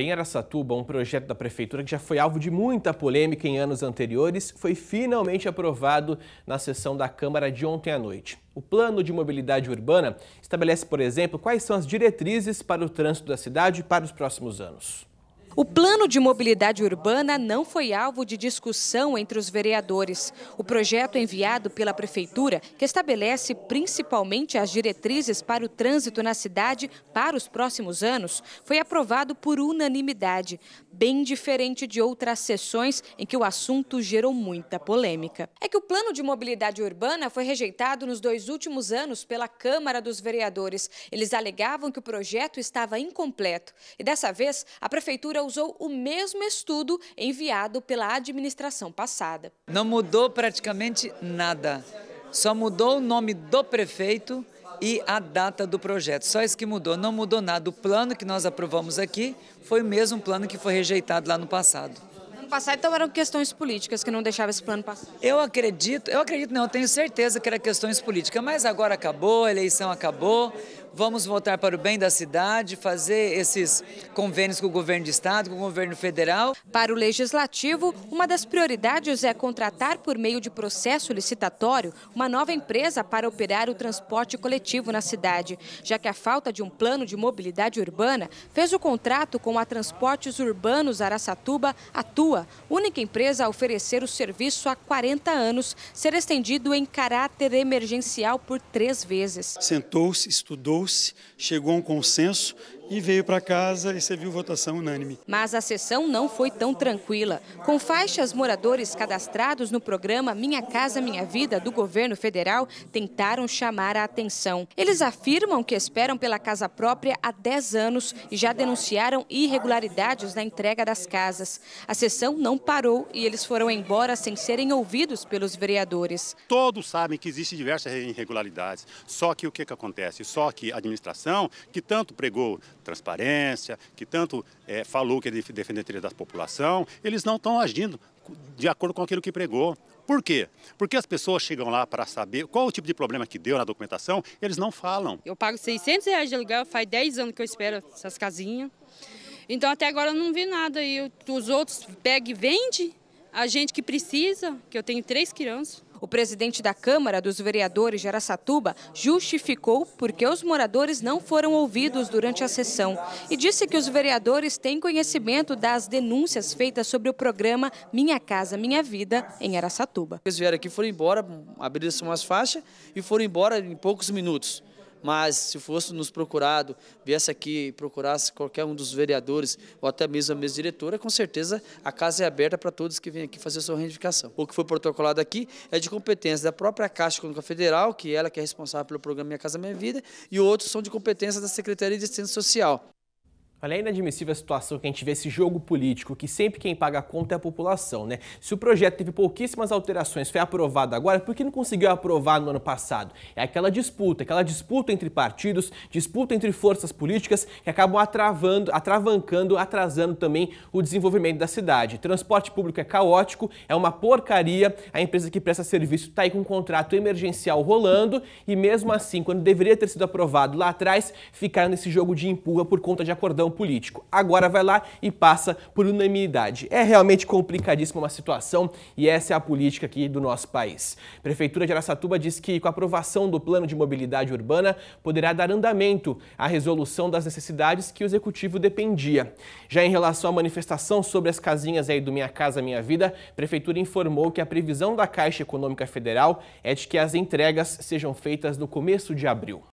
Em Aracatuba, um projeto da prefeitura que já foi alvo de muita polêmica em anos anteriores, foi finalmente aprovado na sessão da Câmara de ontem à noite. O Plano de Mobilidade Urbana estabelece, por exemplo, quais são as diretrizes para o trânsito da cidade para os próximos anos. O plano de mobilidade urbana não foi alvo de discussão entre os vereadores. O projeto enviado pela Prefeitura, que estabelece principalmente as diretrizes para o trânsito na cidade para os próximos anos, foi aprovado por unanimidade, bem diferente de outras sessões em que o assunto gerou muita polêmica. É que o plano de mobilidade urbana foi rejeitado nos dois últimos anos pela Câmara dos Vereadores. Eles alegavam que o projeto estava incompleto e dessa vez a Prefeitura usou o mesmo estudo enviado pela administração passada. Não mudou praticamente nada, só mudou o nome do prefeito e a data do projeto. Só isso que mudou, não mudou nada. O plano que nós aprovamos aqui foi o mesmo plano que foi rejeitado lá no passado. No passado, então, eram questões políticas que não deixavam esse plano passar? Eu acredito, eu acredito não, eu tenho certeza que eram questões políticas, mas agora acabou, a eleição acabou, Vamos votar para o bem da cidade, fazer esses convênios com o governo de estado, com o governo federal. Para o legislativo, uma das prioridades é contratar por meio de processo licitatório uma nova empresa para operar o transporte coletivo na cidade, já que a falta de um plano de mobilidade urbana fez o contrato com a Transportes Urbanos Araçatuba Atua, única empresa a oferecer o serviço há 40 anos, ser estendido em caráter emergencial por três vezes. Sentou-se, estudou reuniu-se, chegou a um consenso e veio para casa e serviu votação unânime. Mas a sessão não foi tão tranquila. Com faixas, moradores cadastrados no programa Minha Casa Minha Vida do governo federal tentaram chamar a atenção. Eles afirmam que esperam pela casa própria há 10 anos e já denunciaram irregularidades na entrega das casas. A sessão não parou e eles foram embora sem serem ouvidos pelos vereadores. Todos sabem que existem diversas irregularidades, só que o que, que acontece? Só que a administração, que tanto pregou transparência, que tanto é, falou que defenderia da população, eles não estão agindo de acordo com aquilo que pregou. Por quê? Porque as pessoas chegam lá para saber qual o tipo de problema que deu na documentação, eles não falam. Eu pago 600 reais de aluguel, faz 10 anos que eu espero essas casinhas. Então até agora eu não vi nada. E os outros pegam e vendem, a gente que precisa, que eu tenho três crianças. O presidente da Câmara dos Vereadores de Aracatuba justificou porque os moradores não foram ouvidos durante a sessão e disse que os vereadores têm conhecimento das denúncias feitas sobre o programa Minha Casa Minha Vida em Aracatuba. Eles vieram aqui, foram embora, abriram-se umas faixas e foram embora em poucos minutos mas se fosse nos procurado, viesse aqui e procurasse qualquer um dos vereadores ou até mesmo a mesa diretora, com certeza a casa é aberta para todos que vêm aqui fazer sua reivindicação. O que foi protocolado aqui é de competência da própria Caixa Econômica Federal, que é ela que é responsável pelo programa Minha Casa Minha Vida, e outros são de competência da Secretaria de Assistência Social. Olha, é inadmissível a situação que a gente vê esse jogo político, que sempre quem paga a conta é a população, né? Se o projeto teve pouquíssimas alterações, foi aprovado agora, por que não conseguiu aprovar no ano passado? É aquela disputa, aquela disputa entre partidos, disputa entre forças políticas que acabam atravando, atravancando, atrasando também o desenvolvimento da cidade. Transporte público é caótico, é uma porcaria, a empresa que presta serviço está aí com um contrato emergencial rolando e mesmo assim, quando deveria ter sido aprovado lá atrás, ficaram nesse jogo de empurra por conta de acordão político. Agora vai lá e passa por unanimidade. É realmente complicadíssima uma situação e essa é a política aqui do nosso país. Prefeitura de Araçatuba diz que com a aprovação do plano de mobilidade urbana poderá dar andamento à resolução das necessidades que o executivo dependia. Já em relação à manifestação sobre as casinhas aí do Minha Casa Minha Vida, a Prefeitura informou que a previsão da Caixa Econômica Federal é de que as entregas sejam feitas no começo de abril.